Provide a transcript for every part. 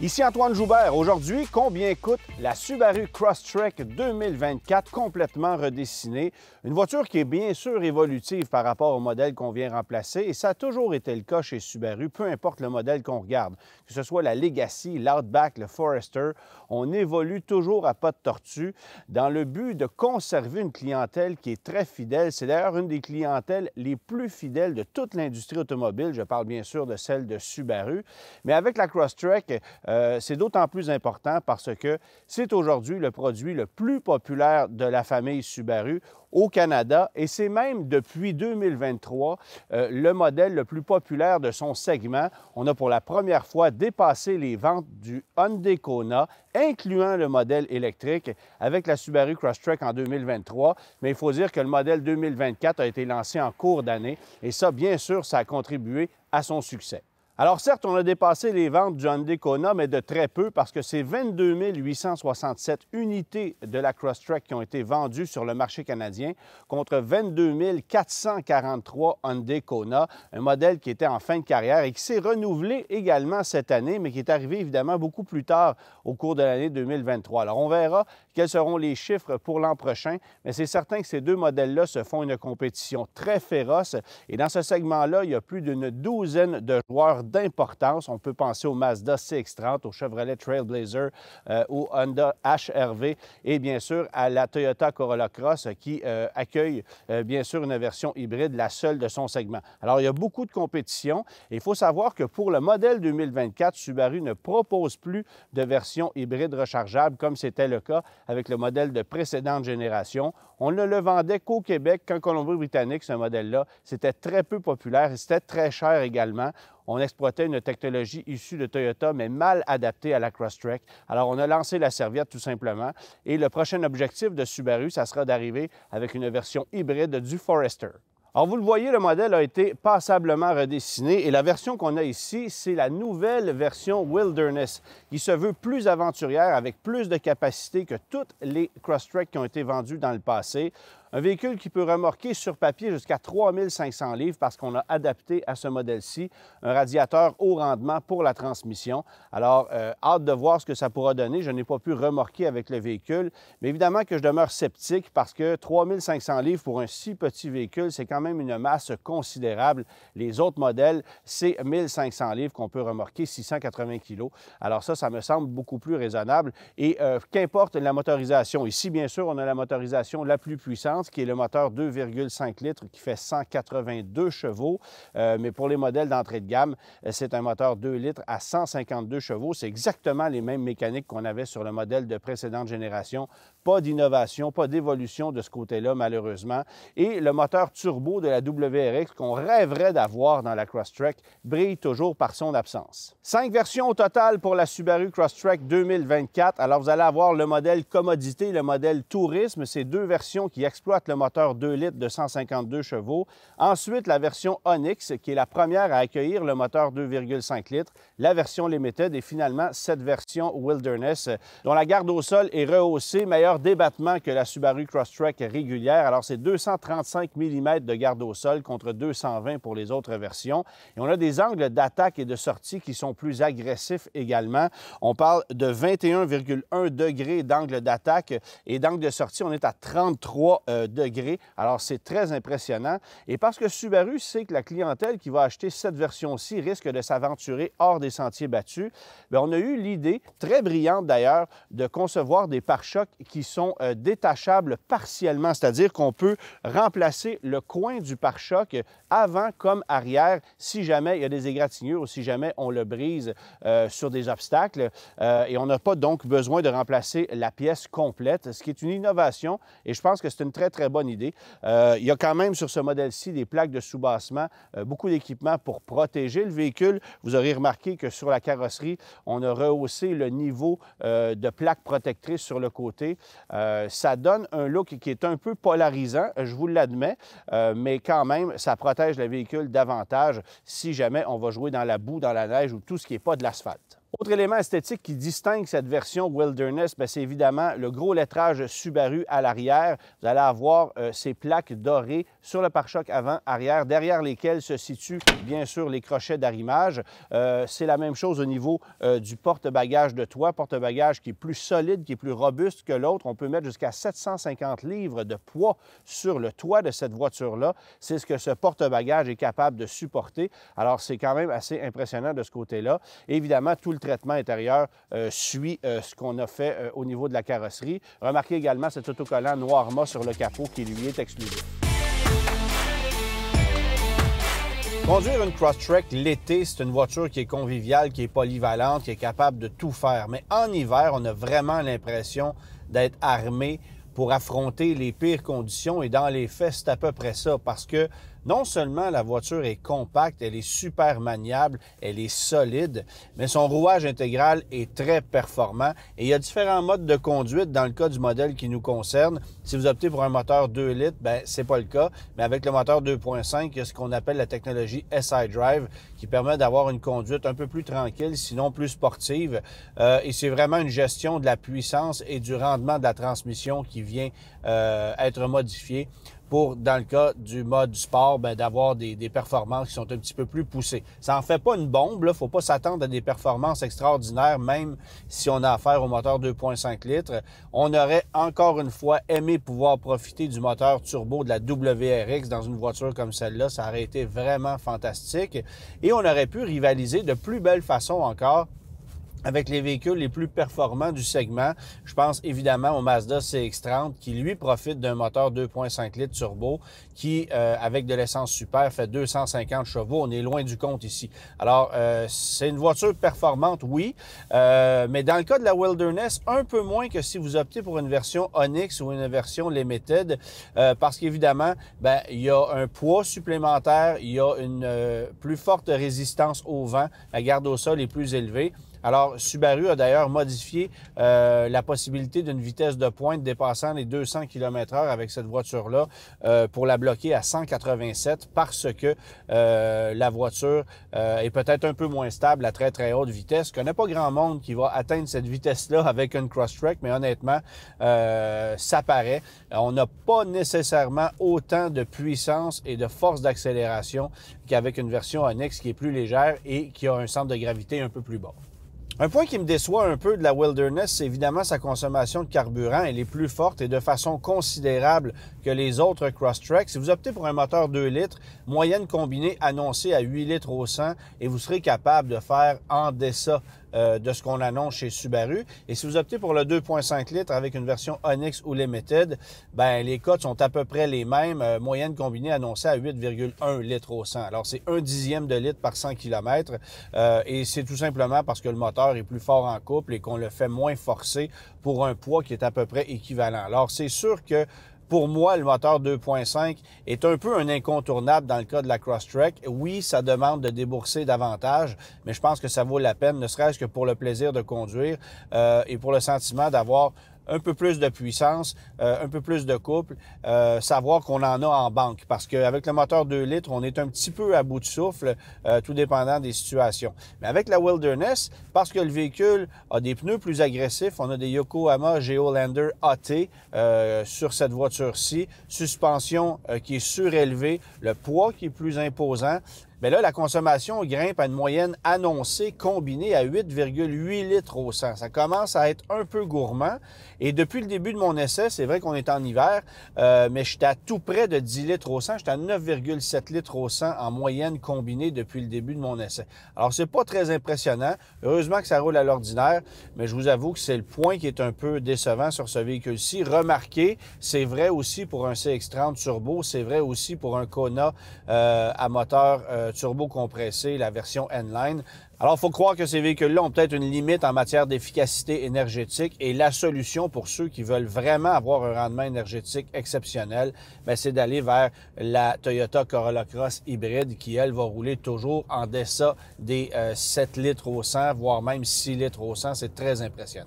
Ici Antoine Joubert. Aujourd'hui, combien coûte la Subaru Crosstrek 2024 complètement redessinée? Une voiture qui est bien sûr évolutive par rapport au modèle qu'on vient remplacer et ça a toujours été le cas chez Subaru, peu importe le modèle qu'on regarde, que ce soit la Legacy, l'Outback, le Forester, on évolue toujours à pas de tortue dans le but de conserver une clientèle qui est très fidèle. C'est d'ailleurs une des clientèles les plus fidèles de toute l'industrie automobile. Je parle bien sûr de celle de Subaru, mais avec la Crosstrek, euh, euh, c'est d'autant plus important parce que c'est aujourd'hui le produit le plus populaire de la famille Subaru au Canada et c'est même depuis 2023 euh, le modèle le plus populaire de son segment. On a pour la première fois dépassé les ventes du Hyundai Kona, incluant le modèle électrique avec la Subaru Crosstrek en 2023. Mais il faut dire que le modèle 2024 a été lancé en cours d'année et ça, bien sûr, ça a contribué à son succès. Alors certes, on a dépassé les ventes du Hyundai Kona, mais de très peu parce que c'est 22 867 unités de la Track qui ont été vendues sur le marché canadien contre 22 443 Hyundai Kona, un modèle qui était en fin de carrière et qui s'est renouvelé également cette année, mais qui est arrivé évidemment beaucoup plus tard au cours de l'année 2023. Alors on verra quels seront les chiffres pour l'an prochain, mais c'est certain que ces deux modèles-là se font une compétition très féroce et dans ce segment-là, il y a plus d'une douzaine de joueurs d'importance. On peut penser au Mazda CX-30, au Chevrolet Trailblazer, euh, au Honda HRV et bien sûr à la Toyota Corolla Cross qui euh, accueille euh, bien sûr une version hybride, la seule de son segment. Alors, il y a beaucoup de compétition et il faut savoir que pour le modèle 2024, Subaru ne propose plus de version hybride rechargeable comme c'était le cas avec le modèle de précédente génération. On ne le vendait qu'au Québec, qu'en Colombie-Britannique, ce modèle-là. C'était très peu populaire et c'était très cher également on exploitait une technologie issue de Toyota, mais mal adaptée à la Crosstrek. Alors, on a lancé la serviette tout simplement. Et le prochain objectif de Subaru, ça sera d'arriver avec une version hybride du Forester. Alors, vous le voyez, le modèle a été passablement redessiné et la version qu'on a ici, c'est la nouvelle version Wilderness, qui se veut plus aventurière avec plus de capacité que toutes les Crosstrek qui ont été vendues dans le passé. Un véhicule qui peut remorquer sur papier jusqu'à 3500 livres parce qu'on a adapté à ce modèle-ci un radiateur haut rendement pour la transmission. Alors, euh, hâte de voir ce que ça pourra donner. Je n'ai pas pu remorquer avec le véhicule, mais évidemment que je demeure sceptique parce que 3500 livres pour un si petit véhicule, c'est quand même une masse considérable. Les autres modèles, c'est 1500 livres qu'on peut remorquer, 680 kilos. Alors ça, ça me semble beaucoup plus raisonnable. Et euh, qu'importe la motorisation, ici, bien sûr, on a la motorisation la plus puissante qui est le moteur 2,5 litres qui fait 182 chevaux. Euh, mais pour les modèles d'entrée de gamme, euh, c'est un moteur 2 litres à 152 chevaux. C'est exactement les mêmes mécaniques qu'on avait sur le modèle de précédente génération pas d'innovation, pas d'évolution de ce côté-là, malheureusement. Et le moteur turbo de la WRX qu'on rêverait d'avoir dans la Crosstrek brille toujours par son absence. Cinq versions au total pour la Subaru Crosstrek 2024. Alors, vous allez avoir le modèle commodité, le modèle tourisme. Ces deux versions qui exploitent le moteur 2 litres de 152 chevaux. Ensuite, la version Onyx, qui est la première à accueillir le moteur 2,5 litres, la version Limited et finalement cette version Wilderness, dont la garde au sol est rehaussée, meilleure débattement que la Subaru Crosstrek régulière. Alors, c'est 235 mm de garde au sol contre 220 pour les autres versions. Et on a des angles d'attaque et de sortie qui sont plus agressifs également. On parle de 21,1 degrés d'angle d'attaque et d'angle de sortie, on est à 33 euh, degrés. Alors, c'est très impressionnant. Et parce que Subaru sait que la clientèle qui va acheter cette version-ci risque de s'aventurer hors des sentiers battus, bien, on a eu l'idée, très brillante d'ailleurs, de concevoir des pare-chocs qui qui sont euh, détachables partiellement, c'est-à-dire qu'on peut remplacer le coin du pare-choc avant comme arrière si jamais il y a des égratignures ou si jamais on le brise euh, sur des obstacles. Euh, et on n'a pas donc besoin de remplacer la pièce complète, ce qui est une innovation et je pense que c'est une très, très bonne idée. il y a quand même sur ce modèle-ci des plaques de soubassement, beaucoup d'équipements pour protéger le véhicule. Vous aurez remarqué que sur la carrosserie, on a rehaussé le niveau de plaques protectrices sur le côté. Euh, ça donne un look qui est un peu polarisant, je vous l'admets, euh, mais quand même, ça protège le véhicule davantage si jamais on va jouer dans la boue, dans la neige ou tout ce qui n'est pas de l'asphalte. Autre élément esthétique qui distingue cette version Wilderness, ben, c'est évidemment le gros lettrage Subaru à l'arrière. Vous allez avoir euh, ces plaques dorées sur le pare-choc avant, arrière, derrière lesquels se situent bien sûr les crochets d'arrimage. Euh, c'est la même chose au niveau euh, du porte-bagages de toit, porte-bagages qui est plus solide, qui est plus robuste que l'autre. On peut mettre jusqu'à 750 livres de poids sur le toit de cette voiture-là. C'est ce que ce porte-bagages est capable de supporter. Alors, c'est quand même assez impressionnant de ce côté-là. Évidemment, tout le traitement intérieur euh, suit ce qu'on a fait au niveau de la carrosserie. Remarquez également cet autocollant noir mat sur le capot qui lui est exclusif. Conduire une Crosstrek l'été, c'est une voiture qui est conviviale, qui est polyvalente, qui est capable de tout faire. Mais en hiver, on a vraiment l'impression d'être armé pour affronter les pires conditions. Et dans les faits, c'est à peu près ça, parce que non seulement la voiture est compacte, elle est super maniable, elle est solide, mais son rouage intégral est très performant et il y a différents modes de conduite dans le cas du modèle qui nous concerne. Si vous optez pour un moteur 2 litres, ben c'est pas le cas, mais avec le moteur 2.5, il y a ce qu'on appelle la technologie SI Drive qui permet d'avoir une conduite un peu plus tranquille, sinon plus sportive. Euh, et c'est vraiment une gestion de la puissance et du rendement de la transmission qui vient euh, être modifiée pour, dans le cas du mode sport, ben, d'avoir des, performances qui sont un petit peu plus poussées. Ça n'en fait pas une bombe, ne Faut pas s'attendre à des performances extraordinaires, même si on a affaire au moteur 2.5 litres. On aurait encore une fois aimé pouvoir profiter du moteur turbo de la WRX dans une voiture comme celle-là. Ça aurait été vraiment fantastique. Et on aurait pu rivaliser de plus belle façon encore avec les véhicules les plus performants du segment. Je pense évidemment au Mazda CX-30 qui, lui, profite d'un moteur 2.5 litres turbo qui, euh, avec de l'essence super, fait 250 chevaux. On est loin du compte ici. Alors, euh, c'est une voiture performante, oui, euh, mais dans le cas de la Wilderness, un peu moins que si vous optez pour une version Onyx ou une version Limited, parce qu'évidemment, ben, il y a un poids supplémentaire, il y a une plus forte résistance au vent, la garde au sol est plus élevée. Alors, Subaru a d'ailleurs modifié euh, la possibilité d'une vitesse de pointe dépassant les 200 km/h avec cette voiture-là euh, pour la bloquer à 187 parce que euh, la voiture est peut-être un peu moins stable à très très haute vitesse. Je connais pas grand monde qui va atteindre cette vitesse-là avec une track, mais honnêtement, ça paraît. On n'a pas nécessairement autant de puissance et de force d'accélération qu'avec une version annexe qui est plus légère et qui a un centre de gravité un peu plus bas. Un point qui me déçoit un peu de la Wilderness, c'est évidemment sa consommation de carburant. Elle est plus forte et de façon considérable que les autres Crosstrek. Si vous optez pour un moteur 2 litres, moyenne combinée annoncée à 8 litres au 100 et vous serez capable de faire en dessous. Euh, de ce qu'on annonce chez Subaru. Et si vous optez pour le 2.5 litres avec une version Onyx ou Limited, ben les cotes sont à peu près les mêmes. Euh, moyenne combinée annoncée à 8,1 litres au 100. Alors c'est un dixième de litre par 100 km. Euh, et c'est tout simplement parce que le moteur est plus fort en couple et qu'on le fait moins forcer pour un poids qui est à peu près équivalent. Alors c'est sûr que pour moi, le moteur 2.5 est un peu un incontournable dans le cas de la Crosstrek. Oui, ça demande de débourser davantage, mais je pense que ça vaut la peine, ne serait-ce que pour le plaisir de conduire euh, et pour le sentiment d'avoir un peu plus de puissance, euh, un peu plus de couple, euh, savoir qu'on en a en banque. Parce qu'avec le moteur 2 litres, on est un petit peu à bout de souffle, euh, tout dépendant des situations. Mais avec la Wilderness, parce que le véhicule a des pneus plus agressifs, on a des Yokohama Geolander AT sur cette voiture-ci, suspension qui est surélevée, le poids qui est plus imposant, mais là, la consommation grimpe à une moyenne annoncée combinée à 8,8 litres au 100. Ça commence à être un peu gourmand. Et depuis le début de mon essai, c'est vrai qu'on est en hiver, euh, mais j'étais à tout près de 10 litres au 100. J'étais à 9,7 litres au 100 en moyenne combinée depuis le début de mon essai. Alors, c'est pas très impressionnant. Heureusement que ça roule à l'ordinaire, mais je vous avoue que c'est le point qui est un peu décevant sur ce véhicule-ci. Remarquez, c'est vrai aussi pour un CX-30 turbo, c'est vrai aussi pour un Kona euh, à moteur euh, euh, turbo-compressé, la version N-Line. Alors, il faut croire que ces véhicules-là ont peut-être une limite en matière d'efficacité énergétique et la solution pour ceux qui veulent vraiment avoir un rendement énergétique exceptionnel, ben, c'est d'aller vers la Toyota Corolla Cross hybride qui, elle, va rouler toujours en deçà des 7 euh, litres au 100, voire même 6 litres au 100. C'est très impressionnant.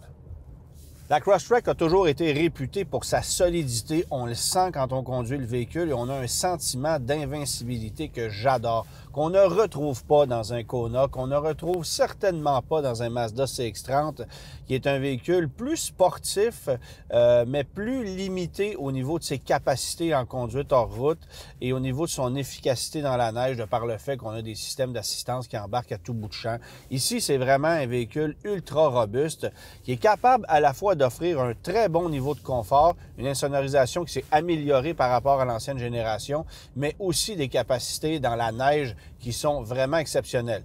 La Trek a toujours été réputée pour sa solidité. On le sent quand on conduit le véhicule et on a un sentiment d'invincibilité que j'adore qu'on ne retrouve pas dans un Kona, qu'on ne retrouve certainement pas dans un Mazda CX-30, qui est un véhicule plus sportif, euh, mais plus limité au niveau de ses capacités en conduite hors route et au niveau de son efficacité dans la neige, de par le fait qu'on a des systèmes d'assistance qui embarquent à tout bout de champ. Ici, c'est vraiment un véhicule ultra robuste qui est capable à la fois d'offrir un très bon niveau de confort, une insonorisation qui s'est améliorée par rapport à l'ancienne génération, mais aussi des capacités dans la neige qui sont vraiment exceptionnels.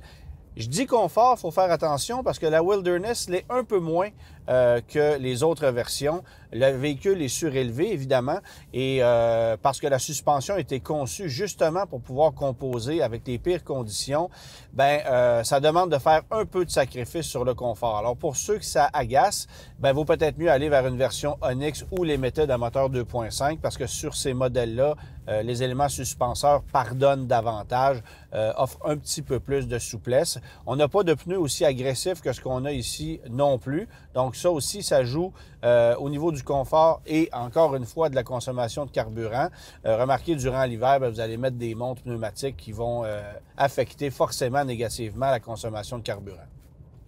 Je dis confort, il faut faire attention parce que la wilderness l'est un peu moins. Euh, que les autres versions. Le véhicule est surélevé, évidemment, et euh, parce que la suspension a été conçue justement pour pouvoir composer avec les pires conditions, ben euh, ça demande de faire un peu de sacrifice sur le confort. Alors pour ceux que ça agace, ben vaut peut-être mieux aller vers une version Onyx ou les méthodes à moteur 2.5 parce que sur ces modèles-là, les éléments suspenseurs pardonnent davantage, offrent un petit peu plus de souplesse. On n'a pas de pneus aussi agressifs que ce qu'on a ici non plus. Donc ça aussi, ça joue euh, au niveau du confort et encore une fois de la consommation de carburant. Euh, remarquez, durant l'hiver, ben, vous allez mettre des montres pneumatiques qui vont euh, affecter forcément négativement la consommation de carburant.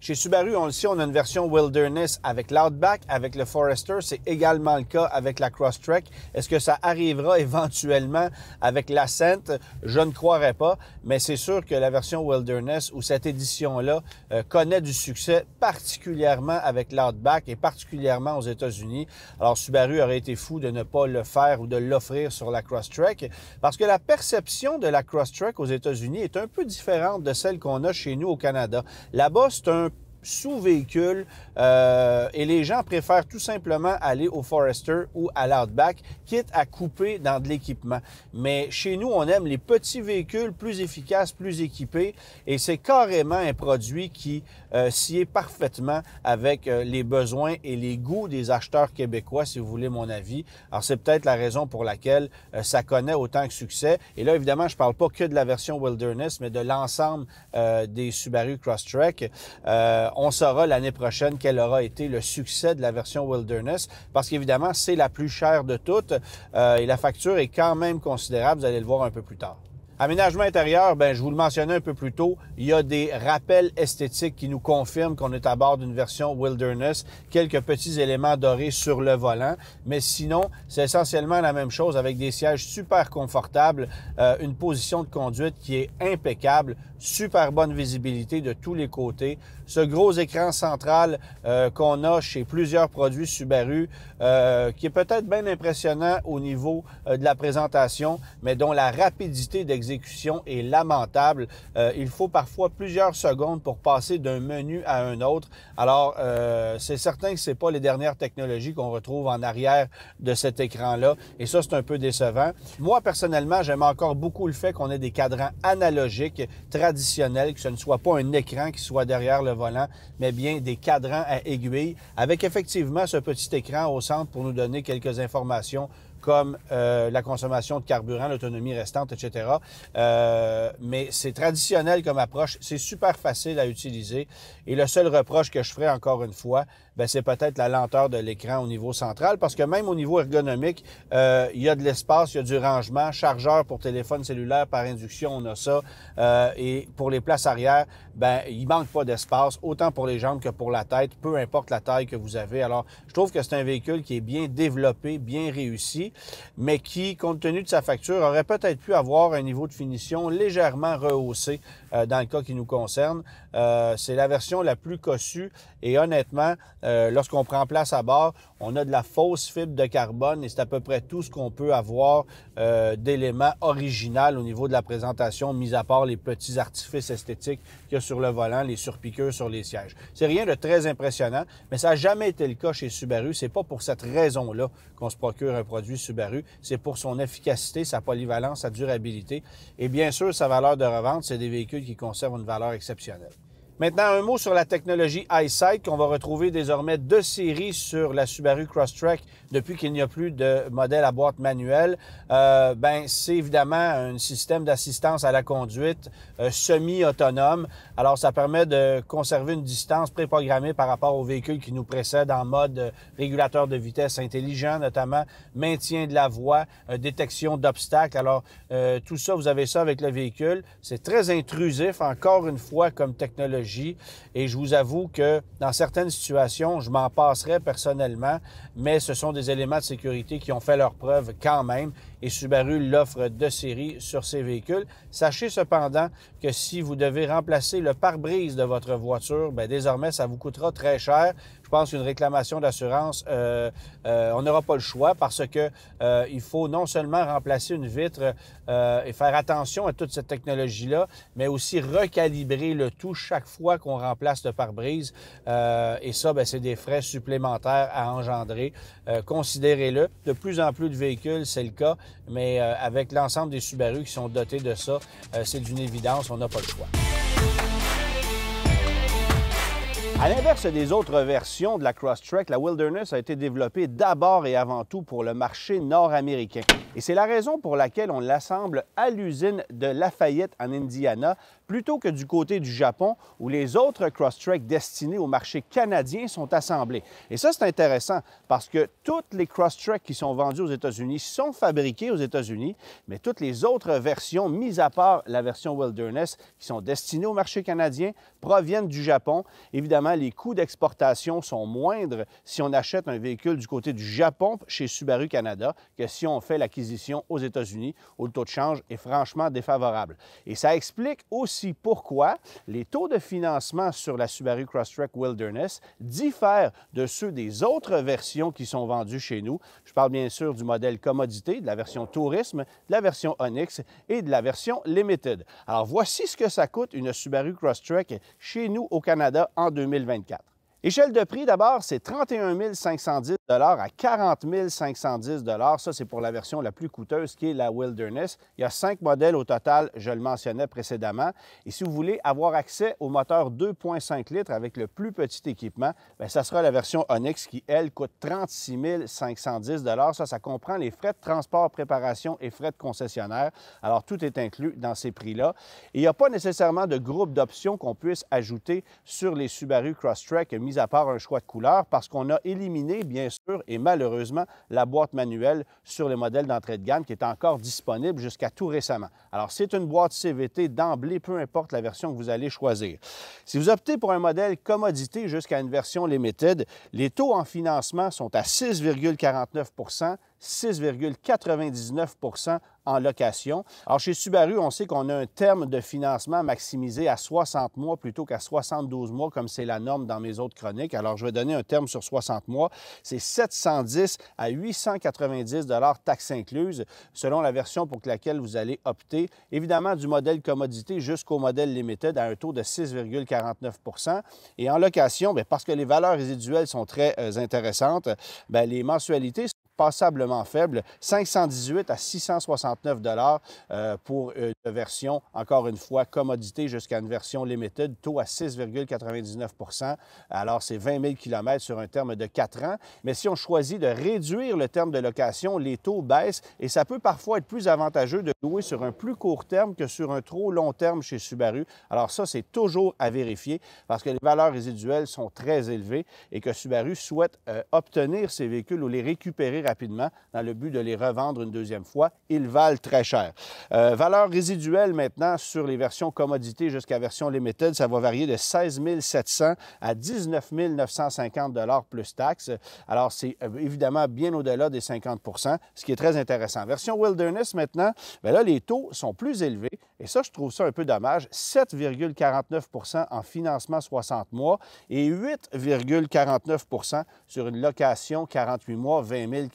Chez Subaru, on le sait, on a une version Wilderness avec l'Outback, avec le Forester. C'est également le cas avec la Crosstrek. Est-ce que ça arrivera éventuellement avec la l'Ascent? Je ne croirais pas, mais c'est sûr que la version Wilderness ou cette édition-là euh, connaît du succès, particulièrement avec l'Outback et particulièrement aux États-Unis. Alors, Subaru aurait été fou de ne pas le faire ou de l'offrir sur la Crosstrek parce que la perception de la Crosstrek aux États-Unis est un peu différente de celle qu'on a chez nous au Canada. Là-bas, c'est un sous-véhicule euh, et les gens préfèrent tout simplement aller au Forester ou à l'Outback, quitte à couper dans de l'équipement. Mais chez nous, on aime les petits véhicules plus efficaces, plus équipés, et c'est carrément un produit qui euh, s'y est parfaitement avec euh, les besoins et les goûts des acheteurs québécois, si vous voulez mon avis. Alors c'est peut-être la raison pour laquelle ça connaît autant de succès. Et là, évidemment, je parle pas que de la version Wilderness, mais de l'ensemble des Subaru Crosstrek. on saura l'année prochaine quel aura été le succès de la version Wilderness, parce qu'évidemment, c'est la plus chère de toutes euh, et la facture est quand même considérable. Vous allez le voir un peu plus tard. Aménagement intérieur, ben, je vous le mentionnais un peu plus tôt, il y a des rappels esthétiques qui nous confirment qu'on est à bord d'une version Wilderness, quelques petits éléments dorés sur le volant, mais sinon, c'est essentiellement la même chose avec des sièges super confortables, euh, une position de conduite qui est impeccable, super bonne visibilité de tous les côtés, ce gros écran central euh, qu'on a chez plusieurs produits Subaru, euh, qui est peut-être bien impressionnant au niveau de la présentation, mais dont la rapidité d'exécution est lamentable. Euh, il faut parfois plusieurs secondes pour passer d'un menu à un autre. Alors, euh, c'est certain que ce n'est pas les dernières technologies qu'on retrouve en arrière de cet écran-là. Et ça, c'est un peu décevant. Moi, personnellement, j'aime encore beaucoup le fait qu'on ait des cadrans analogiques, traditionnels, que ce ne soit pas un écran qui soit derrière le volant, mais bien des cadrans à aiguille, avec effectivement ce petit écran au centre pour nous donner quelques informations comme euh, la consommation de carburant, l'autonomie restante, etc. Euh, mais c'est traditionnel comme approche, c'est super facile à utiliser. Et le seul reproche que je ferai encore une fois, ben, c'est peut-être la lenteur de l'écran au niveau central, parce que même au niveau ergonomique, euh, il y a de l'espace, il y a du rangement, chargeur pour téléphone cellulaire par induction, on a ça. Euh, et pour les places arrière, ben il manque pas d'espace, autant pour les jambes que pour la tête, peu importe la taille que vous avez. Alors, je trouve que c'est un véhicule qui est bien développé, bien réussi, mais qui, compte tenu de sa facture, aurait peut-être pu avoir un niveau de finition légèrement rehaussé euh, dans le cas qui nous concerne. c'est la version la plus cossue et honnêtement, euh, lorsqu'on prend place à bord, on a de la fausse fibre de carbone et c'est à peu près tout ce qu'on peut avoir euh, d'éléments original au niveau de la présentation, mis à part les petits artifices esthétiques qu'il y a sur le volant, les surpiqûres sur les sièges. C'est rien de très impressionnant, mais ça n'a jamais été le cas chez Subaru. C'est pas pour cette raison-là qu'on se procure un produit Subaru. C'est pour son efficacité, sa polyvalence, sa durabilité et bien sûr sa valeur de revente. C'est des véhicules qui conservent une valeur exceptionnelle. Maintenant, un mot sur la technologie EyeSight qu'on va retrouver désormais de série sur la Subaru Crosstrek depuis qu'il n'y a plus de modèle à boîte manuelle. Euh, ben, c'est évidemment un système d'assistance à la conduite euh, semi-autonome. Alors, ça permet de conserver une distance préprogrammée par rapport au véhicule qui nous précède en mode euh, régulateur de vitesse intelligent, notamment maintien de la voie, détection d'obstacles. Alors, tout ça, vous avez ça avec le véhicule. C'est très intrusif, encore une fois, comme technologie et je vous avoue que dans certaines situations, je m'en passerai personnellement, mais ce sont des éléments de sécurité qui ont fait leur preuve quand même et Subaru l'offre de série sur ces véhicules. Sachez cependant que si vous devez remplacer le pare-brise de votre voiture, ben, désormais, ça vous coûtera très cher. Je pense qu'une réclamation d'assurance, euh, euh, on n'aura pas le choix parce que euh, il faut non seulement remplacer une vitre et faire attention à toute cette technologie-là, mais aussi recalibrer le tout chaque fois qu'on remplace le pare-brise. et ça, ben, c'est des frais supplémentaires à engendrer. Considérez-le. De plus en plus de véhicules, c'est le cas mais euh, avec l'ensemble des Subaru qui sont dotés de ça, euh, c'est d'une évidence, on n'a pas le choix. À l'inverse des autres versions de la Cross Track, la Wilderness a été développée d'abord et avant tout pour le marché nord-américain. Et c'est la raison pour laquelle on l'assemble à l'usine de Lafayette en Indiana plutôt que du côté du Japon où les autres Cross Track destinés au marché canadien sont assemblés. Et ça, c'est intéressant parce que toutes les Cross Track qui sont vendues aux États-Unis sont fabriquées aux États-Unis, mais toutes les autres versions, mises à part la version Wilderness, qui sont destinées au marché canadien, proviennent du Japon. Évidemment, les coûts d'exportation sont moindres si on achète un véhicule du côté du Japon chez Subaru Canada que si on fait l'acquisition aux États-Unis où le taux de change est franchement défavorable. Et ça explique aussi pourquoi les taux de financement sur la Subaru Crosstrek Wilderness diffèrent de ceux des autres versions qui sont vendues chez nous. Je parle bien sûr du modèle commodité, de la version tourisme, de la version Onyx et de la version Limited. Alors voici ce que ça coûte une Subaru Crosstrek chez nous au Canada en 2020. 2024. Échelle de prix, d'abord, c'est 31 510 à 40 510 Ça, c'est pour la version la plus coûteuse qui est la Wilderness. Il y a cinq modèles au total, je le mentionnais précédemment. Et si vous voulez avoir accès au moteur 2,5 litres avec le plus petit équipement, bien, ça sera la version Onyx qui, elle, coûte 36 510 Ça, ça comprend les frais de transport, préparation et frais de concessionnaire. Alors, tout est inclus dans ces prix-là. Il n'y a pas nécessairement de groupe d'options qu'on puisse ajouter sur les Subaru Crosstrek mis à part un choix de couleur, parce qu'on a éliminé, bien sûr, et malheureusement, la boîte manuelle sur les modèles d'entrée de gamme qui est encore disponible jusqu'à tout récemment. Alors, c'est une boîte CVT d'emblée, peu importe la version que vous allez choisir. Si vous optez pour un modèle commodité jusqu'à une version limited, les taux en financement sont à 6,49 6,99 en location. Alors, chez Subaru, on sait qu'on a un terme de financement maximisé à 60 mois plutôt qu'à 72 mois, comme c'est la norme dans mes autres chroniques. Alors, je vais donner un terme sur 60 mois. C'est 710 à 890 taxes incluses, selon la version pour laquelle vous allez opter. Évidemment, du modèle commodité jusqu'au modèle limited à un taux de 6,49 Et en location, bien, parce que les valeurs résiduelles sont très euh, intéressantes, bien, les mensualités passablement faible, 518 à 669 dollars euh, pour une version, encore une fois, commodité jusqu'à une version limited, taux à 6,99 Alors, c'est 20 000 km sur un terme de 4 ans. Mais si on choisit de réduire le terme de location, les taux baissent et ça peut parfois être plus avantageux de louer sur un plus court terme que sur un trop long terme chez Subaru. Alors ça, c'est toujours à vérifier parce que les valeurs résiduelles sont très élevées et que Subaru souhaite euh, obtenir ces véhicules ou les récupérer rapidement dans le but de les revendre une deuxième fois. Ils valent très cher. Euh, valeur résiduelle maintenant sur les versions commodité jusqu'à version limited, ça va varier de 16 700 à 19 950 plus taxes. Alors, c'est euh, évidemment bien au-delà des 50 ce qui est très intéressant. Version Wilderness maintenant, bien là, les taux sont plus élevés et ça, je trouve ça un peu dommage. 7,49 en financement 60 mois et 8,49 sur une location 48 mois, 20 000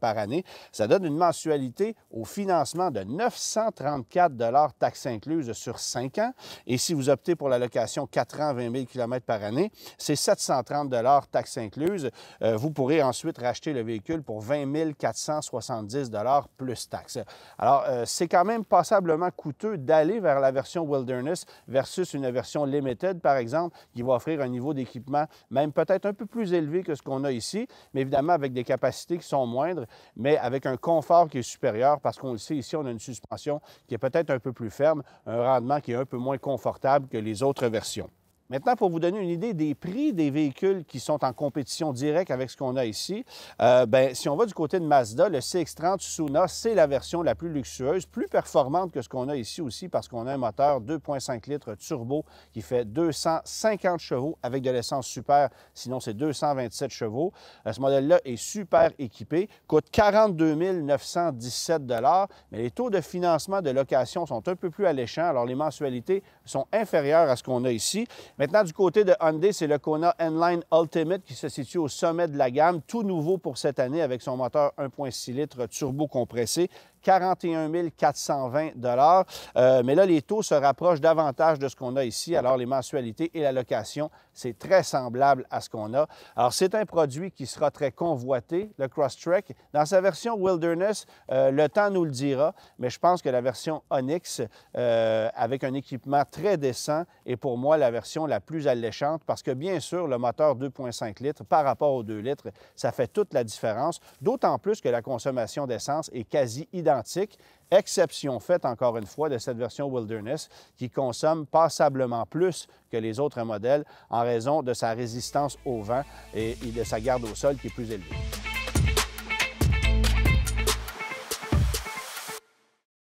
par année. Ça donne une mensualité au financement de 934 taxes incluses sur 5 ans. Et si vous optez pour la location 4 ans, 20 000 km par année, c'est 730 taxes incluses. Euh, vous pourrez ensuite racheter le véhicule pour 20 470 plus taxes. Alors, euh, c'est quand même passablement coûteux d'aller vers la version Wilderness versus une version Limited, par exemple, qui va offrir un niveau d'équipement même peut-être un peu plus élevé que ce qu'on a ici, mais évidemment avec des capacités qui sont moindres, mais avec un confort qui est supérieur parce qu'on le sait ici, on a une suspension qui est peut-être un peu plus ferme, un rendement qui est un peu moins confortable que les autres versions. Maintenant, pour vous donner une idée des prix des véhicules qui sont en compétition directe avec ce qu'on a ici, euh, ben, si on va du côté de Mazda, le CX-30 Suna, c'est la version la plus luxueuse, plus performante que ce qu'on a ici aussi parce qu'on a un moteur 2.5 litres turbo qui fait 250 chevaux avec de l'essence super, sinon c'est 227 chevaux. Euh, ce modèle-là est super équipé, coûte 42 917 mais les taux de financement de location sont un peu plus alléchants, alors les mensualités sont inférieures à ce qu'on a ici. Maintenant, du côté de Hyundai, c'est le Kona N-Line Ultimate qui se situe au sommet de la gamme, tout nouveau pour cette année avec son moteur 1.6 litres turbo compressé 41 420 euh, Mais là, les taux se rapprochent davantage de ce qu'on a ici. Alors, les mensualités et la location, c'est très semblable à ce qu'on a. Alors, c'est un produit qui sera très convoité, le Crosstrek. Dans sa version Wilderness, euh, le temps nous le dira, mais je pense que la version Onyx, euh, avec un équipement très décent, est pour moi la version la plus alléchante parce que, bien sûr, le moteur 2,5 litres par rapport aux 2 litres, ça fait toute la différence, d'autant plus que la consommation d'essence est quasi identique exception faite encore une fois de cette version Wilderness qui consomme passablement plus que les autres modèles en raison de sa résistance au vent et de sa garde au sol qui est plus élevée.